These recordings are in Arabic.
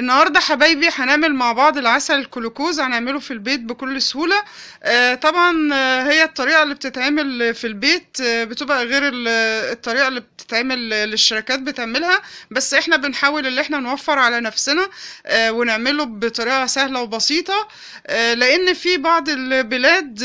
النهاردة حبايبي هنعمل مع بعض العسل الكلوكوز هنعمله في البيت بكل سهولة آه، طبعا آه، هي الطريقة اللي بتتعمل في البيت آه، بتبقى غير الطريقة اللي بتتعمل للشركات بتعملها بس احنا بنحاول اللي احنا نوفر على نفسنا ونعمله بطريقة سهلة وبسيطة لان في بعض البلاد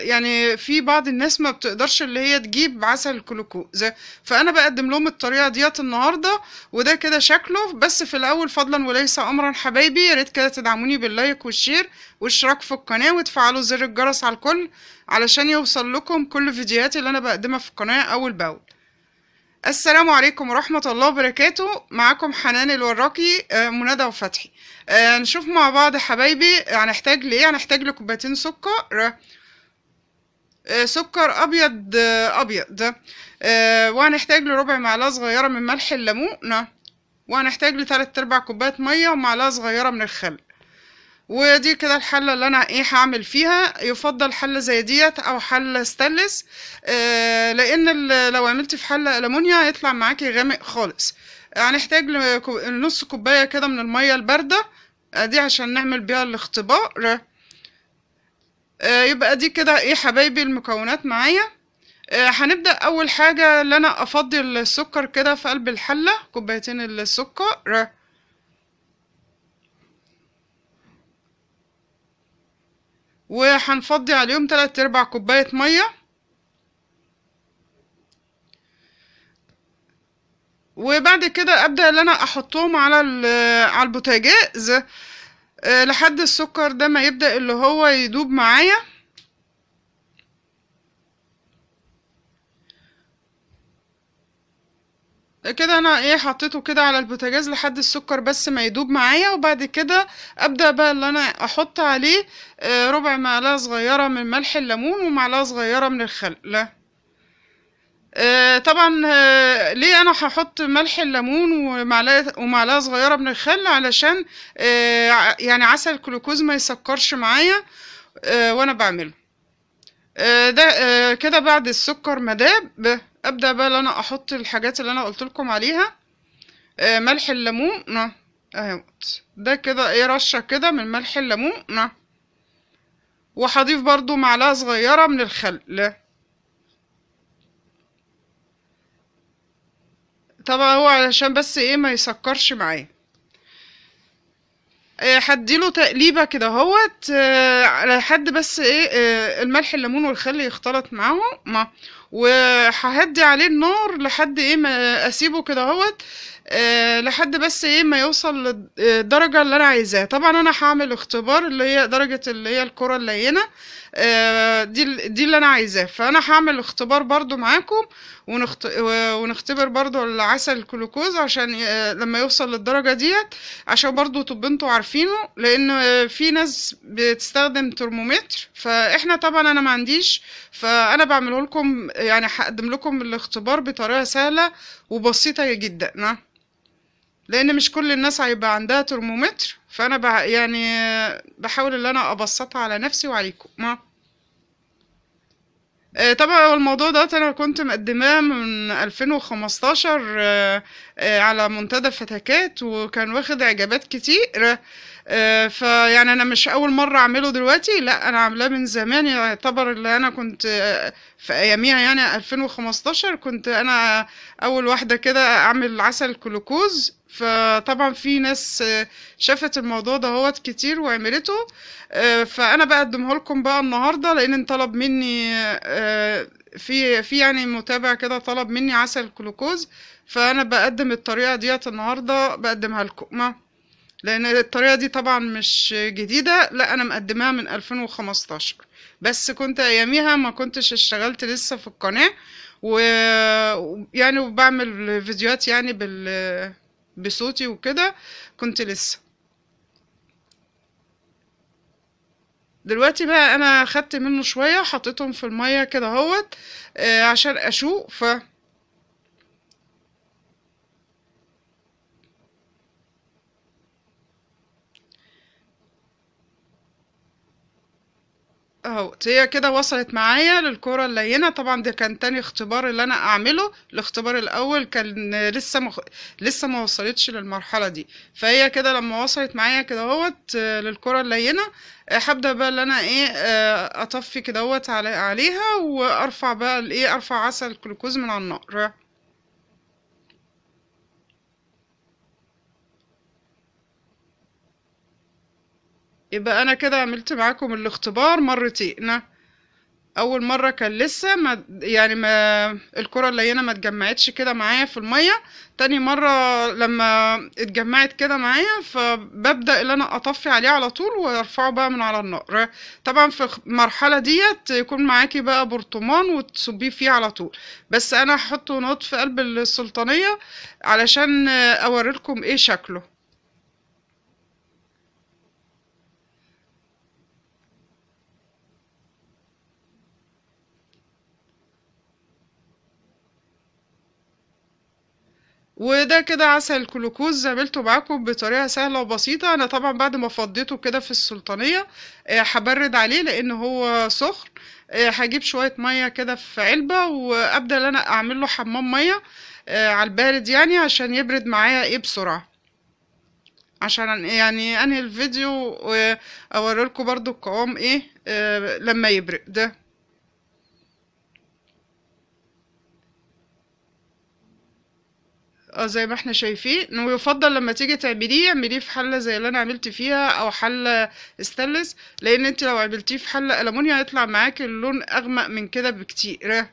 يعني في بعض الناس ما بتقدرش اللي هي تجيب عسل الكلوكوز فانا بقدم لهم الطريقة ديت النهاردة وده كده شكله بس في الاول فضلا وليس ليس أمرا حبايبي يا ريت كده تدعموني باللايك والشير واشتراك في القناة وتفعلوا زر الجرس على الكل علشان يوصل لكم كل فيديوهاتي اللي أنا بقدمها في القناة أول بأول السلام عليكم ورحمة الله وبركاته معاكم حنان الوراقي آه، منادى وفتحي آه، نشوف مع بعض حبايبي هنحتاج لإيه هنحتاج لكوبايتين سكر آه، سكر أبيض أبيض وهنحتاج لربع معلقة صغيرة من ملح الليمون نعم. وهنحتاج لتلات ارباع كوبايه ميه ومعلقه صغيره من الخل ودي كده الحله اللي انا ايه هعمل فيها يفضل حله زي ديت او حله ستلس آه، لان لو عملتي في حله المونيا هيطلع معاكي غامق خالص هنحتاج لنص كوبايه كده من الميه البارده دي عشان نعمل بيها الاختبار آه، يبقى دي كده ايه حبايبي المكونات معايا آه، هنبدأ أول حاجة ان أنا افضي السكر كده في قلب الحلة كوبايتين السكر وهنفضي عليهم 3 أرباع كوباية مية وبعد كده أبدأ ان أنا أحطهم على على البوتاجاز آه، لحد السكر ده ما يبدأ اللي هو يدوب معايا كده انا ايه حطيته كده على البوتاجاز لحد السكر بس ما يدوب معايا وبعد كده ابدا بقى اللي انا احط عليه آه، ربع معلقه صغيره من ملح الليمون ومعلقه صغيره من الخل آه، طبعا آه، ليه انا هحط ملح الليمون ومعلقه ومعلقه صغيره من الخل علشان يعني عسل الجلوكوز ما يسكرش معايا وانا بعمله ده كده بعد السكر ما داب ابدا بقى ان انا احط الحاجات اللي انا قلت لكم عليها آه ملح الليمون نعم اهوت ده كده ايه رشه كده من ملح الليمون نعم وهضيف برضو معلقه صغيره من الخل طبعا هو علشان بس ايه ما يسكرش معايا آه، هديله تقليبه كده اهوت آه، على حد بس ايه آه، الملح الليمون والخل يختلط معاهم مع وهدي عليه النار لحد ايه ما اسيبه كده اهوت آه، لحد بس ايه ما يوصل للدرجة اللي انا عايزاها طبعا انا هعمل اختبار اللي هي درجة اللي هي الكرة اللينة آه، دي دي اللي انا عايزاه فانا هعمل اختبار برضو معاكم ونخت... ونختبر برضو العسل الكلوكوز عشان آه، لما يوصل للدرجة ديت عشان برضو تبنتوا انتوا عارفينه لان في ناس بتستخدم ترمومتر فاحنا طبعا انا ما عنديش فانا بعمله لكم يعني هقدم لكم الاختبار بطريقة سهلة وبسيطة جدا نعم لان مش كل الناس هيبقى عندها ترمومتر فانا بح يعني بحاول ان انا ابسطها على نفسي وعليكم ما آه، طبعا الموضوع ده انا كنت مقدماه من 2015 آه، آه، على منتدى فتكات وكان واخد اعجابات كتير آه، فيعني انا مش اول مره اعمله دلوقتي لا انا عاملاه من زمان يعتبر اللي انا كنت آه، في اياميها يعني 2015 كنت انا اول واحده كده اعمل عسل كلوكوز فطبعا في ناس آه، شافت الموضوع ده هوت كتير وعملته فانا بقدمه لكم بقى النهارده لان انطلب مني في في يعني متابع كده طلب مني عسل كلوكوز فانا بقدم الطريقه ديت النهارده بقدمها لكم لان الطريقه دي طبعا مش جديده لا انا مقدماها من 2015 بس كنت اياميها ما كنتش اشتغلت لسه في القناه ويعني وبعمل فيديوهات يعني بال بصوتي وكده كنت لسه دلوقتي بقى انا خدت منه شويه حطيتهم في الميه كده اهوت آه، عشان اشوق ف اهو هي كده وصلت معايا للكرة اللينة طبعا ده كان تاني اختبار اللي انا اعمله الاختبار الاول كان لسه مخ... لسه ما وصلتش للمرحلة دي فهي كده لما وصلت معايا كده اهوت آه، للكرة اللينة آه، هبدأ بقى اللي انا ايه آه، اطفي كده اهوت عليها وارفع بقى الايه ارفع عسل الجلوكوز من على النار يبقى انا كده عملت معاكم الاختبار مرتين اول مره كان لسه ما يعني ما الكره اللينه ما اتجمعتش كده معايا في الميه تاني مره لما اتجمعت كده معايا فببدا ان انا اطفي عليه على طول وارفعه بقى من على النار طبعا في المرحله ديت يكون معاكي بقى برطمان وتصبيه فيه على طول بس انا هحطه نقط في قلب السلطانيه علشان اوريلكم ايه شكله وده كده عسل الكلوكوز عملته معاكم بطريقه سهله وبسيطه انا طبعا بعد ما فضيته كده في السلطانيه آه، هبرد عليه لان هو سخن آه، هجيب شويه ميه كده في علبه وابدا ان انا اعمل له حمام ميه آه، على البارد يعني عشان يبرد معايا ايه بسرعه عشان يعني انهي الفيديو واوريلكم برضو القوام ايه لما يبرد ده آه، زي ما احنا شايفين ويفضل لما تيجي تعمليه اعمليه في حله زي اللي انا عملت فيها او حله استانلس لان انت لو عملتيه في حله الومنيا هيطلع معاكي اللون اغمق من كده بكتير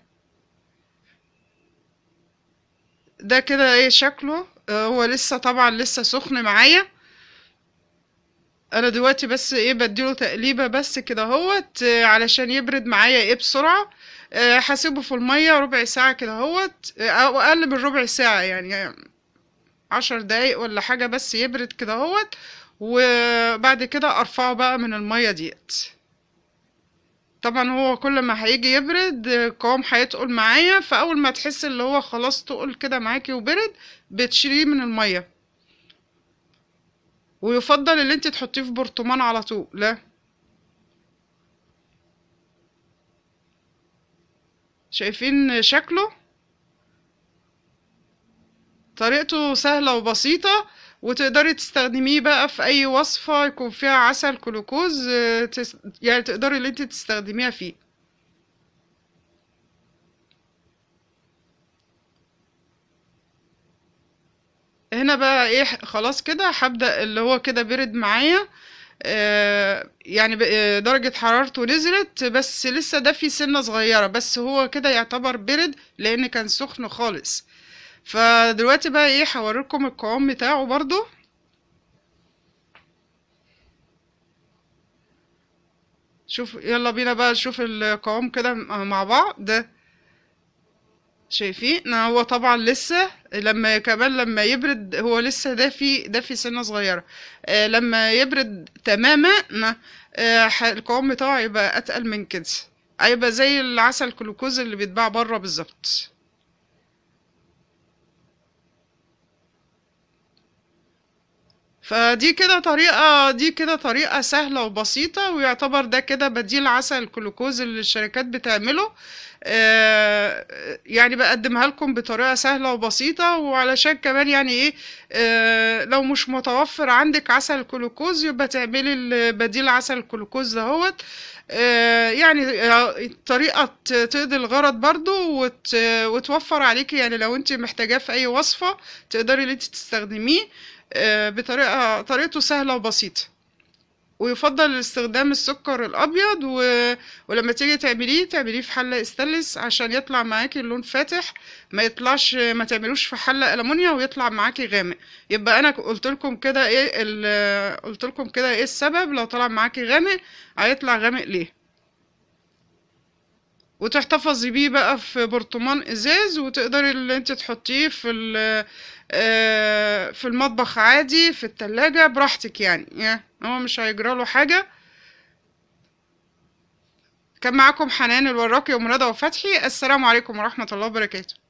ده كده ايه شكله آه، هو لسه طبعا لسه سخن معايا انا دلوقتي بس ايه بديله تقليبه بس كده اهوت آه، علشان يبرد معايا ايه بسرعه آه، هسيبه في المية ربع ساعة كده هوت آه، أو أقل من ربع ساعة يعني،, يعني عشر دقايق ولا حاجة بس يبرد كده هوت وبعد كده أرفعه بقى من المية ديت طبعا هو كل ما هيجي يبرد قوام هيتقل معايا فأول ما تحس اللي هو خلاص تقل كده معاكي وبرد بتشيليه من المية ويفضل اللي انت تحطيه في برطمان على طول لا شايفين شكله طريقته سهلة وبسيطة وتقدري تستخدميه بقى في اي وصفة يكون فيها عسل كلوكوز آه، يعني تقدري اللي انت تستخدميها فيه هنا بقى ايه خلاص كده هبدأ اللي هو كده برد معايا آه، يعني آه، درجة حرارته نزلت بس لسه ده في سنة صغيرة بس هو كده يعتبر برد لأن كان سخن خالص فدلوقتي بقى ايه هوريكم القوام بتاعه برضو شوف يلا بينا بقى نشوف القوام كده مع بعض شايفين هو طبعا لسه لما كمان لما يبرد هو لسه ده في سنه صغيره آه لما يبرد تماما آه القوام بتاعه يبقى اتقل من كده هيبقى زي العسل الجلوكوز اللي بيتباع بره بالظبط فدي كده طريقة دي كده طريقة سهلة وبسيطة ويعتبر ده كده بديل عسل الجلوكوز اللي الشركات بتعمله آه، يعني بقدمها لكم بطريقة سهلة وبسيطة وعلشان كمان يعني ايه آه، لو مش متوفر عندك عسل الجلوكوز يبقى تعملي بديل عسل الجلوكوز دهوت آه، يعني طريقة تقضي الغرض برضو وتوفر عليكي يعني لو انت محتاجاه في اي وصفة تقدري ان انت تستخدميه آه، بطريقه طريقته سهله وبسيطه ويفضل استخدام السكر الابيض و... ولما تيجي تعمليه تعمليه في حله استانلس عشان يطلع معاكي اللون فاتح ما يطلعش ما تعملوش في حله المونيا ويطلع معاكي غامق يبقى انا قلت لكم كده ايه ال... قلت لكم كده ايه السبب لو طلع معاكي غامق هيطلع غامق ليه وتحتفظي بيه بقى في برطمان ازاز وتقدري اللي انت تحطيه في آه، في المطبخ عادي في التلاجة براحتك يعني هو مش هيجرى له حاجة كان معاكم حنان الوراقي ومرادة وفتحي السلام عليكم ورحمة الله وبركاته